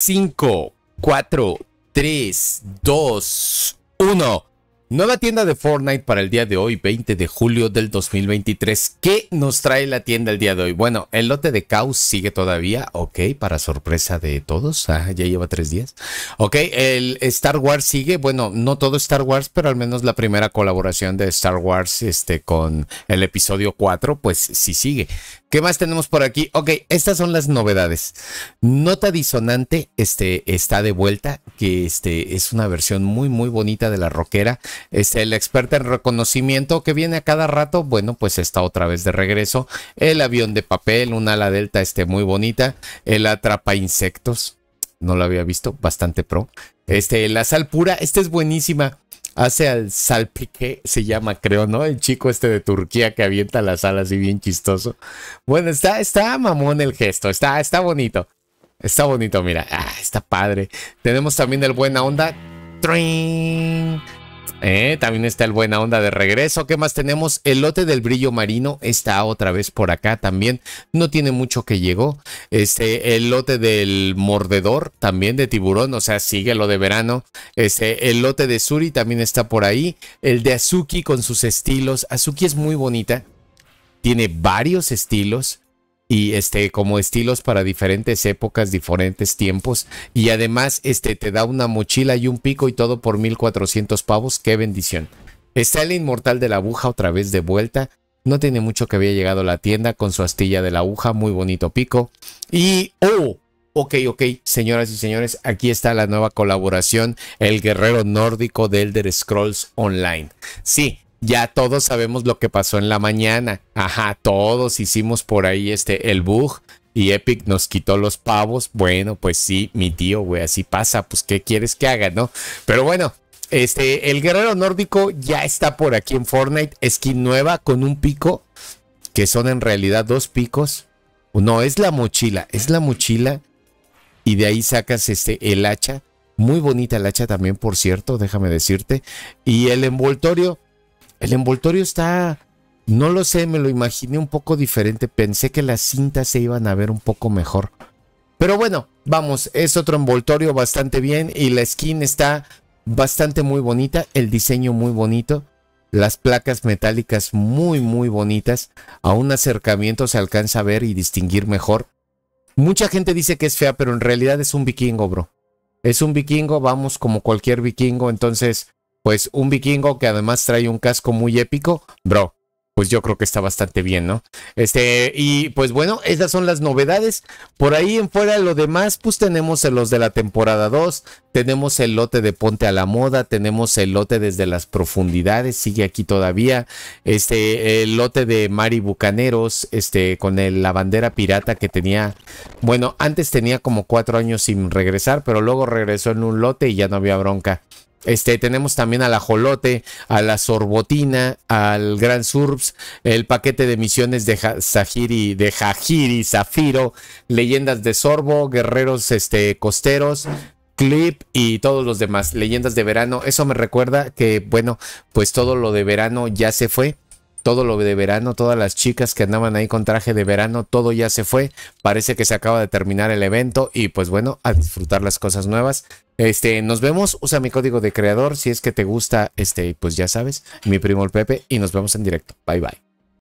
5, 4, 3, 2, 1. Nueva tienda de Fortnite para el día de hoy, 20 de julio del 2023. ¿Qué nos trae la tienda el día de hoy? Bueno, el lote de Chaos sigue todavía, ok, para sorpresa de todos. Ah, ya lleva tres días. Ok, el Star Wars sigue, bueno, no todo Star Wars, pero al menos la primera colaboración de Star Wars este, con el episodio 4, pues sí sigue. ¿Qué más tenemos por aquí? Ok, estas son las novedades. Nota disonante este, está de vuelta, que este, es una versión muy, muy bonita de la rockera. Este, el experto en reconocimiento que viene a cada rato, bueno, pues está otra vez de regreso. El avión de papel, una ala delta este, muy bonita. El atrapa insectos, no lo había visto, bastante pro. Este, la sal pura, esta es buenísima. Hace al salpique, se llama, creo, ¿no? El chico este de Turquía que avienta las alas y bien chistoso. Bueno, está, está mamón el gesto, está, está bonito. Está bonito, mira. Ah, está padre. Tenemos también el buena onda. Trin... Eh, también está el Buena Onda de regreso. ¿Qué más tenemos? El lote del brillo marino está otra vez por acá también. No tiene mucho que llegó. Este, el lote del mordedor también de tiburón, o sea, sigue lo de verano. Este, el lote de Suri también está por ahí. El de Azuki con sus estilos. Azuki es muy bonita. Tiene varios estilos y este como estilos para diferentes épocas, diferentes tiempos y además este te da una mochila y un pico y todo por 1400 pavos, qué bendición. Está el inmortal de la aguja otra vez de vuelta. No tiene mucho que había llegado a la tienda con su astilla de la aguja, muy bonito pico. Y oh, Ok, ok, señoras y señores, aquí está la nueva colaboración, el guerrero nórdico de Elder Scrolls Online. Sí, ya todos sabemos lo que pasó en la mañana. Ajá, todos hicimos por ahí este el bug y Epic nos quitó los pavos. Bueno, pues sí, mi tío, güey, así pasa, pues qué quieres que haga, ¿no? Pero bueno, este el guerrero nórdico ya está por aquí en Fortnite, skin nueva con un pico que son en realidad dos picos. No, es la mochila, es la mochila y de ahí sacas este el hacha. Muy bonita el hacha también, por cierto, déjame decirte. Y el envoltorio, el envoltorio está, no lo sé, me lo imaginé un poco diferente. Pensé que las cintas se iban a ver un poco mejor. Pero bueno, vamos, es otro envoltorio bastante bien y la skin está bastante muy bonita, el diseño muy bonito, las placas metálicas muy muy bonitas, a un acercamiento se alcanza a ver y distinguir mejor. Mucha gente dice que es fea, pero en realidad es un vikingo, bro. Es un vikingo, vamos como cualquier vikingo, entonces pues un vikingo que además trae un casco muy épico, bro, pues yo creo que está bastante bien, ¿no? Este, y pues bueno, esas son las novedades. Por ahí en fuera lo demás, pues tenemos los de la temporada 2, tenemos el lote de Ponte a la Moda, tenemos el lote desde las profundidades, sigue aquí todavía, este, el lote de Mari Bucaneros, este, con la bandera pirata que tenía, bueno, antes tenía como cuatro años sin regresar, pero luego regresó en un lote y ya no había bronca. Este, tenemos también la Jolote, a la sorbotina, al gran surps, el paquete de misiones de Jahiri, de Jajiri, Zafiro, leyendas de sorbo, guerreros este, costeros, clip y todos los demás, leyendas de verano. Eso me recuerda que, bueno, pues todo lo de verano ya se fue todo lo de verano, todas las chicas que andaban ahí con traje de verano, todo ya se fue. Parece que se acaba de terminar el evento y pues bueno, a disfrutar las cosas nuevas. Este, nos vemos, usa mi código de creador si es que te gusta, este, pues ya sabes, mi primo el Pepe y nos vemos en directo. Bye bye.